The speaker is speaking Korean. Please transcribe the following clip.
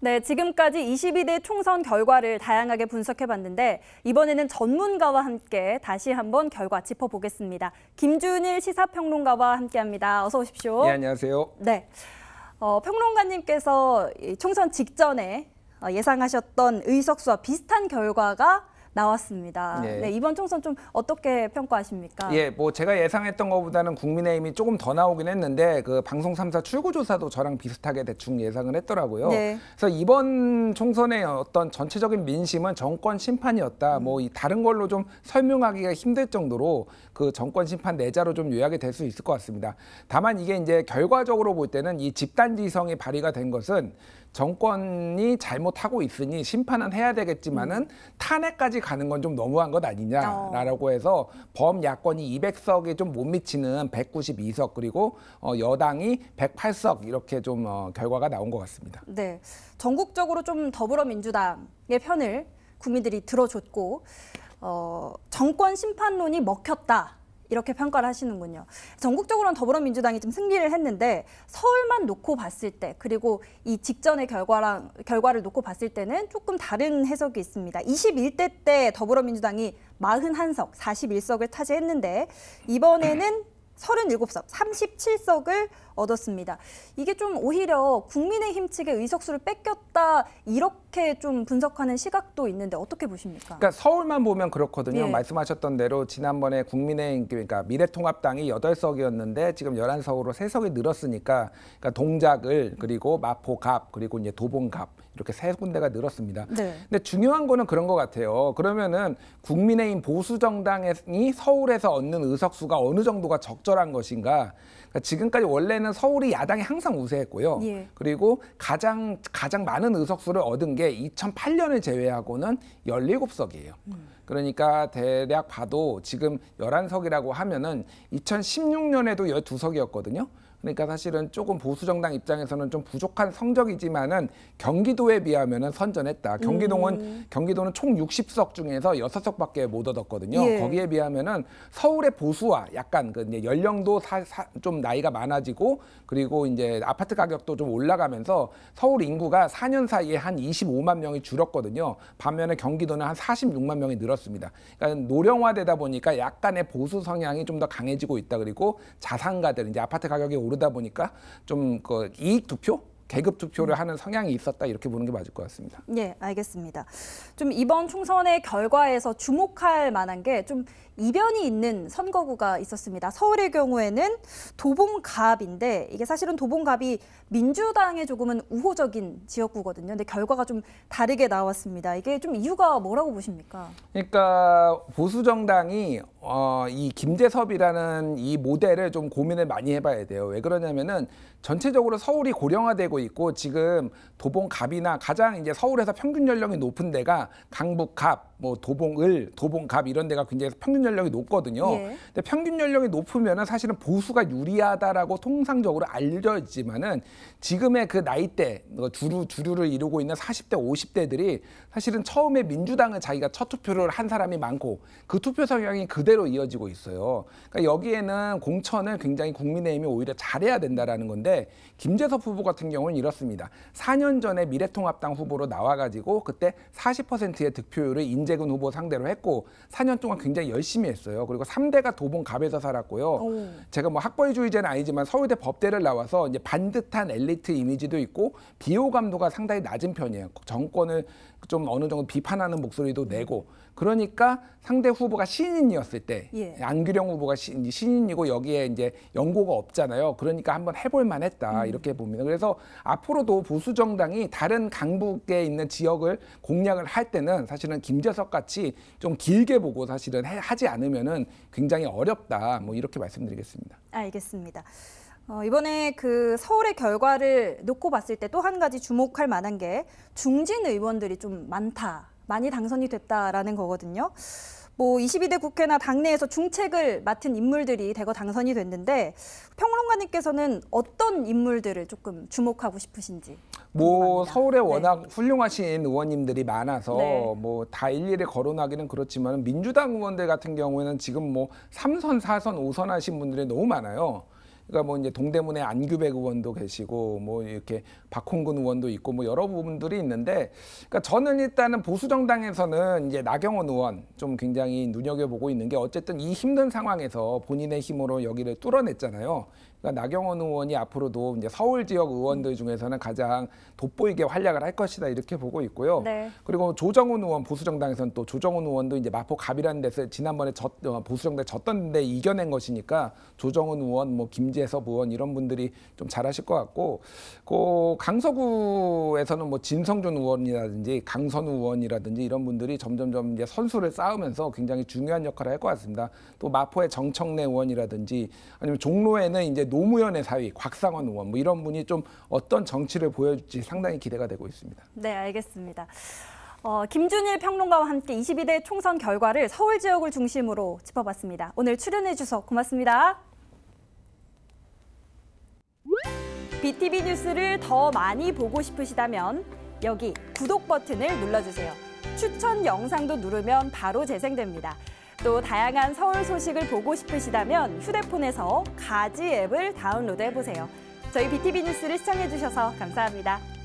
네, 지금까지 22대 총선 결과를 다양하게 분석해봤는데 이번에는 전문가와 함께 다시 한번 결과 짚어보겠습니다. 김준일 시사평론가와 함께합니다. 어서 오십시오. 네, 안녕하세요. 네, 어, 평론가님께서 총선 직전에 어, 예상하셨던 의석수와 비슷한 결과가 나왔습니다. 예. 네, 이번 총선 좀 어떻게 평가하십니까? 예, 뭐 제가 예상했던 것보다는 국민의힘이 조금 더 나오긴 했는데 그 방송 3사 출구조사도 저랑 비슷하게 대충 예상을 했더라고요. 네. 그래서 이번 총선의 어떤 전체적인 민심은 정권 심판이었다. 음. 뭐 다른 걸로 좀 설명하기가 힘들 정도로 그 정권 심판 내자로 좀 요약이 될 수 있을 것 같습니다. 다만 이게 이제 결과적으로 볼 때는 이 집단지성이 발휘가 된 것은 정권이 잘못하고 있으니 심판은 해야 되겠지만은 음. 탄핵까지 가는 건 좀 너무한 것 아니냐라고 어. 해서 범 야권이 200석에 좀 못 미치는 192석 그리고 어, 여당이 108석 이렇게 좀 어, 결과가 나온 것 같습니다. 네, 전국적으로 좀 더불어민주당의 편을 국민들이 들어줬고 어, 정권 심판론이 먹혔다. 이렇게 평가를 하시는군요. 전국적으로는 더불어민주당이 좀 승리를 했는데 서울만 놓고 봤을 때 그리고 이 직전의 결과랑 결과를 놓고 봤을 때는 조금 다른 해석이 있습니다. 21대 때 더불어민주당이 41석, 41석을 차지했는데 이번에는 37석, 37석을 얻었습니다. 이게 좀 오히려 국민의힘 측의 의석수를 뺏겼다 이렇게 이렇게 좀 분석하는 시각도 있는데 어떻게 보십니까? 그러니까 서울만 보면 그렇거든요. 예. 말씀하셨던 대로 지난번에 국민의힘 그러니까 미래통합당이 8 석이었는데 지금 1 1 석으로 3석이 늘었으니까 그러니까 동작을 그리고 마포갑 그리고 이제 도봉갑 이렇게 세 군데가 늘었습니다. 네. 근데 중요한 거는 그런 것 같아요. 그러면은 국민의힘 보수 정당이 서울에서 얻는 의석수가 어느 정도가 적절한 것인가? 그러니까 지금까지 원래는 서울이 야당이 항상 우세했고요. 예. 그리고 가장 가장 많은 의석수를 얻은 게 2008년을 제외하고는 17석이에요. 음. 그러니까 대략 봐도 지금 열한 석이라고 하면은 2016년에도 열두 석이었거든요 그러니까 사실은 조금 보수 정당 입장에서는 좀 부족한 성적이지만은 경기도에 비하면은 선전했다. 경기도는 음. 경기도는 총 60석 중에서 6석밖에 못 얻었거든요. 예. 거기에 비하면은 서울의 보수와 약간 그 이제 연령도 사, 사, 좀 나이가 많아지고 그리고 이제 아파트 가격도 좀 올라가면서 서울 인구가 4년 사이에 한 25만 명이 줄었거든요. 반면에 경기도는 한 46만 명이 늘었 늘었습니다. 그러니까 노령화되다 보니까 약간의 보수 성향이 좀 더 강해지고 있다. 그리고 자산가들 이제 아파트 가격이 오르다 보니까 좀 그 이익 투표 계급 투표를 음. 하는 성향이 있었다 이렇게 보는 게 맞을 것 같습니다. 예, 알겠습니다. 좀 이번 총선의 결과에서 주목할 만한 게 좀 이변이 있는 선거구가 있었습니다. 서울의 경우에는 도봉갑인데 이게 사실은 도봉갑이 민주당에 조금은 우호적인 지역구거든요. 근데 결과가 좀 다르게 나왔습니다. 이게 좀 이유가 뭐라고 보십니까? 그러니까 보수 정당이 어, 이 김재섭이라는 이 모델을 좀 고민을 많이 해봐야 돼요. 왜 그러냐면은 전체적으로 서울이 고령화되고 되고 있고 지금 도봉갑이나 가장 이제 서울에서 평균 연령이 높은 데가 강북갑, 뭐 도봉을, 도봉갑 이런 데가 굉장히 평균 연령이 높거든요. 예. 근데 평균 연령이 높으면 사실은 보수가 유리하다라고 통상적으로 알려지지만은 지금의 그 나이대 뭐 주류 주류를 이루고 있는 40대, 50대들이 사실은 처음에 민주당을 자기가 첫 투표를 한 사람이 많고 그 투표 성향이 그대로 이어지고 있어요. 그러니까 여기에는 공천을 굉장히 국민의힘이 오히려 잘해야 된다라는 건데 김재석 후보 같은 경우 경우는 이렇습니다. 4년 전에 미래통합당 후보로 나와가지고 그때 40%의 득표율을 인재근 후보 상대로 했고 4년 동안 굉장히 열심히 했어요. 그리고 3대가 도봉 갑에서 살았고요. 오. 제가 뭐 학벌주의자는 아니지만 서울대 법대를 나와서 이제 반듯한 엘리트 이미지도 있고 비호감도가 상당히 낮은 편이에요. 정권을 좀 어느 정도 비판하는 목소리도 내고 그러니까 상대 후보가 신인이었을 때 예. 안규령 후보가 신, 신인이고 여기에 이제 연고가 없잖아요. 그러니까 한번 해볼 만했다 음. 이렇게 봅니다. 그래서 앞으로도 보수 정당이 다른 강북에 있는 지역을 공략을 할 때는 사실은 김재석 같이 좀 길게 보고 사실은 해, 하지 않으면은 굉장히 어렵다 뭐 이렇게 말씀드리겠습니다. 알겠습니다. 어, 이번에 그 서울의 결과를 놓고 봤을 때 또 한 가지 주목할 만한 게 중진 의원들이 좀 많다, 많이 당선이 됐다라는 거거든요. 뭐 22대 국회나 당내에서 중책을 맡은 인물들이 대거 당선이 됐는데 평론가님께서는 어떤 인물들을 조금 주목하고 싶으신지? 뭐 궁금합니다. 서울에 네. 워낙 훌륭하신 의원님들이 많아서 네. 뭐다 일일이 거론하기는 그렇지만 민주당 의원들 같은 경우에는 지금 뭐 3선, 4선, 5선 하신 분들이 너무 많아요. 그러니까 뭐 이제 동대문의 안규백 의원도 계시고 뭐 이렇게 박홍근 의원도 있고 뭐 여러 부분들이 있는데 그러니까 저는 일단은 보수 정당에서는 이제 나경원 의원 좀 굉장히 눈여겨 보고 있는 게 어쨌든 이 힘든 상황에서 본인의 힘으로 여기를 뚫어냈잖아요. 그러니까 나경원 의원이 앞으로도 이제 서울 지역 의원들 중에서는 가장 돋보이게 활약을 할 것이다 이렇게 보고 있고요. 네. 그리고 조정훈 의원 보수정당에서는 또 조정훈 의원도 이제 마포 갑이라는 데서 지난번에 졌, 어, 보수정당 졌던 데 이겨낸 것이니까 조정훈 의원 뭐김 이재서 부원 이런 분들이 좀 잘하실 것 같고 그 강서구에서는 뭐 진성준 의원이라든지 강선 우 의원이라든지 이런 분들이 점점점 이제 선수를 쌓으면서 굉장히 중요한 역할을 할 것 같습니다. 또 마포의 정청래 의원이라든지 아니면 종로에는 이제 노무현의 사위 곽상원 의원 뭐 이런 분이 좀 어떤 정치를 보여줄지 상당히 기대가 되고 있습니다. 네, 알겠습니다. 어, 김준일 평론가와 함께 22대 총선 결과를 서울 지역을 중심으로 짚어봤습니다. 오늘 출연해 주셔서 고맙습니다. BTV 뉴스를 더 많이 보고 싶으시다면 여기 구독 버튼을 눌러주세요. 추천 영상도 누르면 바로 재생됩니다. 또 다양한 서울 소식을 보고 싶으시다면 휴대폰에서 가지 앱을 다운로드 해보세요. 저희 BTV 뉴스를 시청해주셔서 감사합니다.